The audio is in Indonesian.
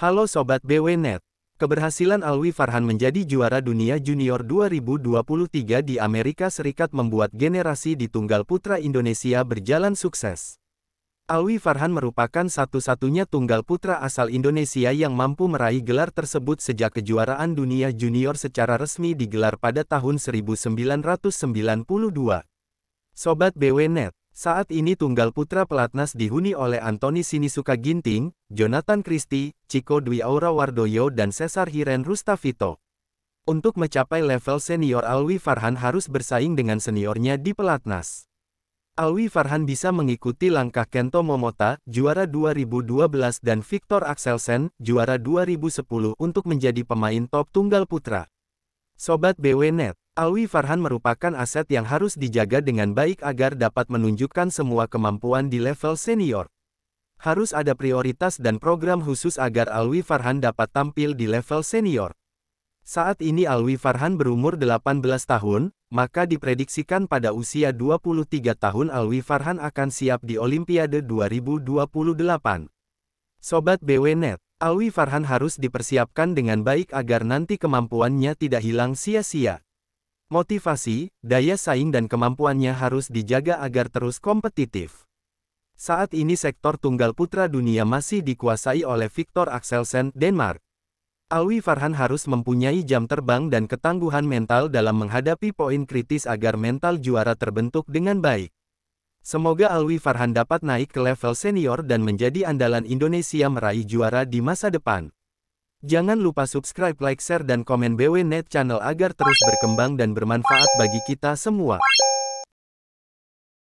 Halo Sobat BWNet. Keberhasilan Alwi Farhan menjadi juara dunia junior 2023 di Amerika Serikat membuat generasi di tunggal putra Indonesia berjalan sukses. Alwi Farhan merupakan satu-satunya tunggal putra asal Indonesia yang mampu meraih gelar tersebut sejak kejuaraan dunia junior secara resmi digelar pada tahun 1992. Sobat BWNet, saat ini tunggal putra pelatnas dihuni oleh Antoni Sinisuka Ginting, Jonathan Christie, Chico Dwi Aura Wardoyo dan Cesar Hiren Rustavito. Untuk mencapai level senior Alwi Farhan harus bersaing dengan seniornya di pelatnas. Alwi Farhan bisa mengikuti langkah Kento Momota, juara 2012 dan Victor Axelsen, juara 2010 untuk menjadi pemain top tunggal putra. Sobat BWNet, Alwi Farhan merupakan aset yang harus dijaga dengan baik agar dapat menunjukkan semua kemampuan di level senior. Harus ada prioritas dan program khusus agar Alwi Farhan dapat tampil di level senior. Saat ini Alwi Farhan berumur 18 tahun, maka diprediksikan pada usia 23 tahun Alwi Farhan akan siap di Olimpiade 2028. Sobat BWNet, Alwi Farhan harus dipersiapkan dengan baik agar nanti kemampuannya tidak hilang sia-sia. Motivasi, daya saing dan kemampuannya harus dijaga agar terus kompetitif. Saat ini sektor tunggal putra dunia masih dikuasai oleh Victor Axelsen, Denmark. Alwi Farhan harus mempunyai jam terbang dan ketangguhan mental dalam menghadapi poin kritis agar mental juara terbentuk dengan baik. Semoga Alwi Farhan dapat naik ke level senior dan menjadi andalan Indonesia meraih juara di masa depan. Jangan lupa subscribe, like, share, dan komen BW Net Channel agar terus berkembang dan bermanfaat bagi kita semua.